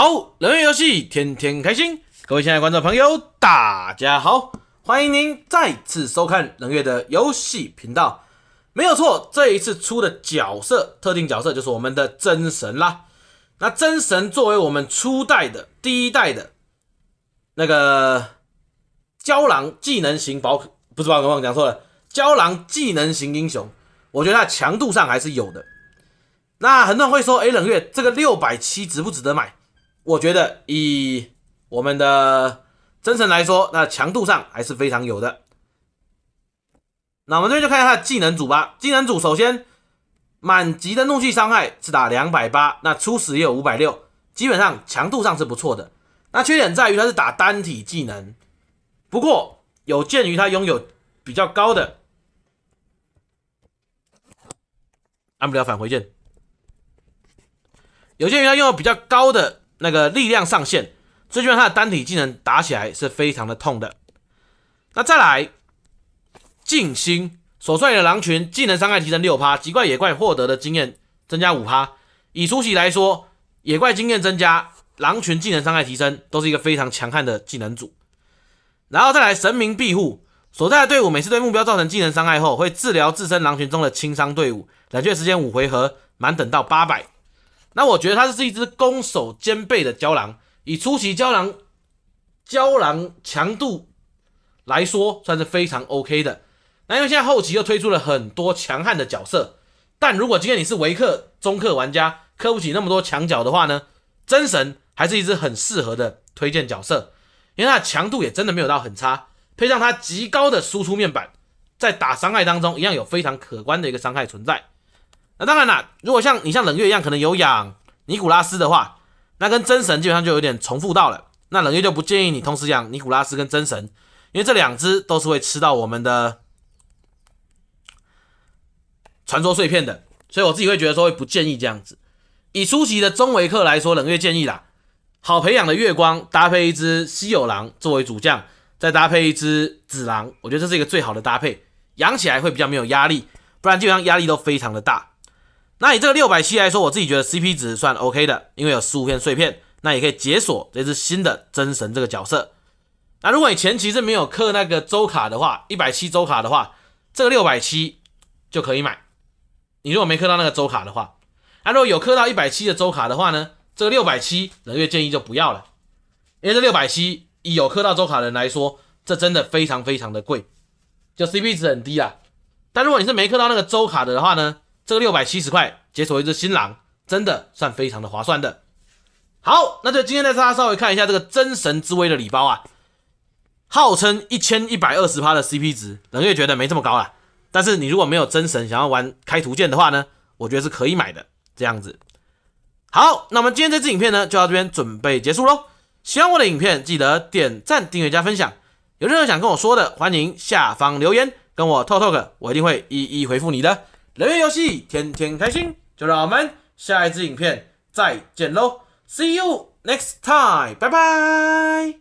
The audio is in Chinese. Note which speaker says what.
Speaker 1: 好，冷月游戏，天天开心。各位亲爱的观众朋友，大家好，欢迎您再次收看冷月的游戏频道。没有错，这一次出的角色，特定角色就是我们的真神啦。那真神作为我们初代的第一代的那个胶囊技能型宝，不是宝可梦，讲错了，胶囊技能型英雄，我觉得它强度上还是有的。那很多人会说，哎，冷月这个六百七值不值得买？我觉得以我们的真神来说，那强度上还是非常有的。那我们这边就看一下他的技能组吧。技能组首先满级的怒气伤害是打两百八，那初始也有五百六，基本上强度上是不错的。那缺点在于它是打单体技能，不过有鉴于它拥有比较高的，按不了返回键，有鉴于他拥有比较高的。那个力量上限，这就让他的单体技能打起来是非常的痛的。那再来，静心，所率领的狼群技能伤害提升六趴，击怪野怪获得的经验增加五趴。以出奇来说，野怪经验增加，狼群技能伤害提升，都是一个非常强悍的技能组。然后再来，神明庇护，所在的队伍每次对目标造成技能伤害后，会治疗自身狼群中的轻伤队伍，冷却时间五回合，满等到八百。那我觉得它是一只攻守兼备的胶囊，以初期胶囊胶囊强度来说，算是非常 OK 的。那因为现在后期又推出了很多强悍的角色，但如果今天你是维克中克玩家，氪不起那么多墙角的话呢？真神还是一只很适合的推荐角色，因为它的强度也真的没有到很差，配上它极高的输出面板，在打伤害当中一样有非常可观的一个伤害存在。那当然啦，如果像你像冷月一样可能有养尼古拉斯的话，那跟真神基本上就有点重复到了。那冷月就不建议你同时养尼古拉斯跟真神，因为这两只都是会吃到我们的传说碎片的，所以我自己会觉得说会不建议这样子。以初期的中维克来说，冷月建议啦，好培养的月光搭配一只稀有狼作为主将，再搭配一只子狼，我觉得这是一个最好的搭配，养起来会比较没有压力，不然就像压力都非常的大。那以这个六百七来说，我自己觉得 CP 值算 OK 的，因为有十五片碎片，那也可以解锁这只新的真神这个角色。那如果你前期是没有刻那个周卡的话，一百七周卡的话，这个六百七就可以买。你如果没刻到那个周卡的话，那如果有刻到一百七的周卡的话呢，这个六百七人月建议就不要了，因为这六百七以有刻到周卡的人来说，这真的非常非常的贵，就 CP 值很低啊。但如果你是没刻到那个周卡的的话呢？这个六百七十块解锁一只新狼，真的算非常的划算的。好，那就今天带大家稍微看一下这个真神之威的礼包啊，号称一千一百二十趴的 CP 值，冷月觉得没这么高啦。但是你如果没有真神想要玩开图鉴的话呢，我觉得是可以买的。这样子，好，那我们今天这支影片呢就到这边准备结束喽。喜欢我的影片记得点赞、订阅、加分享。有任何想跟我说的，欢迎下方留言跟我 talk talk，我一定会一一回复你的。人猿游戏，天天开心，就让我们下一支影片再见喽！See you next time，拜拜。